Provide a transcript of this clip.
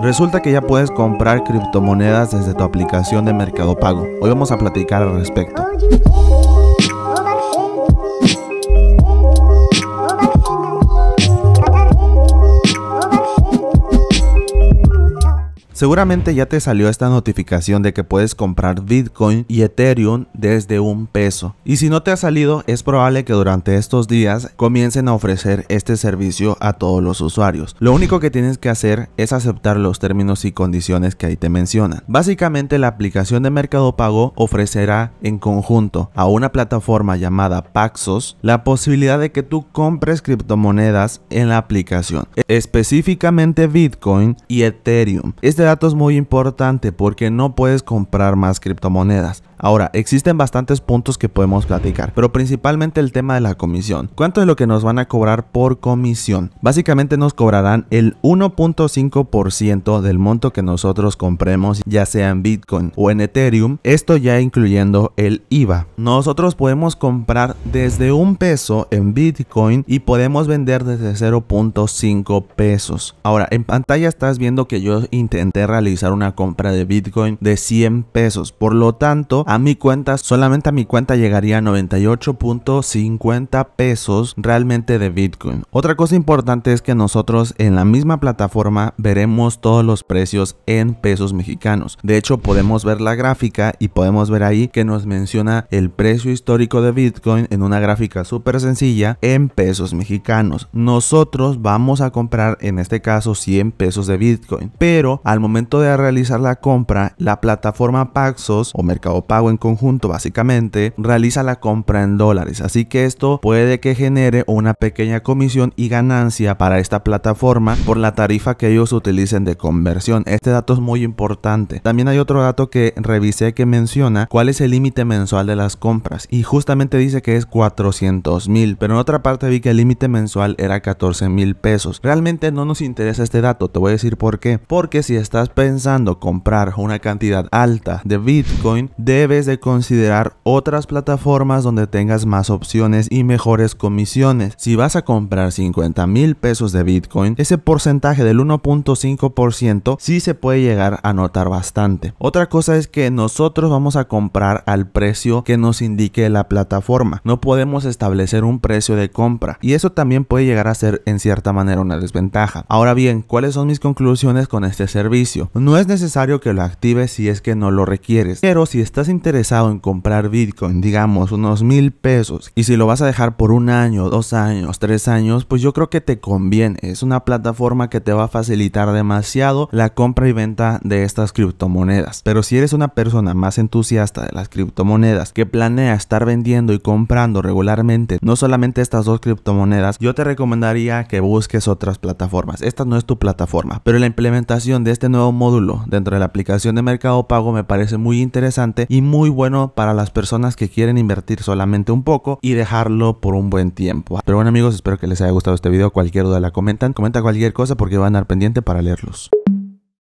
Resulta que ya puedes comprar criptomonedas desde tu aplicación de Mercado Pago. Hoy vamos a platicar al respecto. Seguramente ya te salió esta notificación de que puedes comprar Bitcoin y Ethereum desde un peso. Y si no te ha salido, es probable que durante estos días comiencen a ofrecer este servicio a todos los usuarios. Lo único que tienes que hacer es aceptar los términos y condiciones que ahí te mencionan. Básicamente la aplicación de Mercado Pago ofrecerá en conjunto a una plataforma llamada Paxos la posibilidad de que tú compres criptomonedas en la aplicación, específicamente Bitcoin y Ethereum. Este dato es muy importante porque no puedes comprar más criptomonedas. Ahora, existen bastantes puntos que podemos platicar, pero principalmente el tema de la comisión. ¿Cuánto es lo que nos van a cobrar por comisión? Básicamente nos cobrarán el 1.5% del monto que nosotros compremos, ya sea en Bitcoin o en Ethereum, esto ya incluyendo el IVA. Nosotros podemos comprar desde un peso en Bitcoin y podemos vender desde 0.5 pesos. Ahora, en pantalla estás viendo que yo intenté realizar una compra de Bitcoin de 100 pesos, por lo tanto, a mi cuenta, solamente a mi cuenta llegaría 98.50 pesos realmente de Bitcoin. Otra cosa importante es que nosotros en la misma plataforma veremos todos los precios en pesos mexicanos. De hecho, podemos ver la gráfica y podemos ver ahí que nos menciona el precio histórico de Bitcoin en una gráfica súper sencilla en pesos mexicanos. Nosotros vamos a comprar en este caso 100 pesos de Bitcoin, pero al momento de realizar la compra, la plataforma Paxos o Mercado Paxos en conjunto básicamente, realiza la compra en dólares. Así que esto puede que genere una pequeña comisión y ganancia para esta plataforma por la tarifa que ellos utilicen de conversión. Este dato es muy importante. También hay otro dato que revisé que menciona cuál es el límite mensual de las compras y justamente dice que es 400 mil, pero en otra parte vi que el límite mensual era 14 mil pesos. Realmente no nos interesa este dato, te voy a decir por qué. Porque si estás pensando comprar una cantidad alta de Bitcoin, debe de considerar otras plataformas donde tengas más opciones y mejores comisiones. Si vas a comprar 50 mil pesos de Bitcoin, ese porcentaje del 1.5% sí se puede llegar a notar bastante. Otra cosa es que nosotros vamos a comprar al precio que nos indique la plataforma. No podemos establecer un precio de compra y eso también puede llegar a ser en cierta manera una desventaja. Ahora bien, ¿cuáles son mis conclusiones con este servicio? No es necesario que lo actives si es que no lo requieres, pero si estás interesado en comprar Bitcoin, digamos, unos mil pesos, y si lo vas a dejar por un año, dos años, tres años, pues yo creo que te conviene. Es una plataforma que te va a facilitar demasiado la compra y venta de estas criptomonedas. Pero si eres una persona más entusiasta de las criptomonedas que planea estar vendiendo y comprando regularmente, no solamente estas dos criptomonedas, yo te recomendaría que busques otras plataformas. Esta no es tu plataforma, pero la implementación de este nuevo módulo dentro de la aplicación de Mercado Pago me parece muy interesante y muy bueno para las personas que quieren invertir solamente un poco y dejarlo por un buen tiempo. Pero bueno amigos, espero que les haya gustado este video. Cualquier duda la comentan. Comenta cualquier cosa porque van a andar pendiente para leerlos.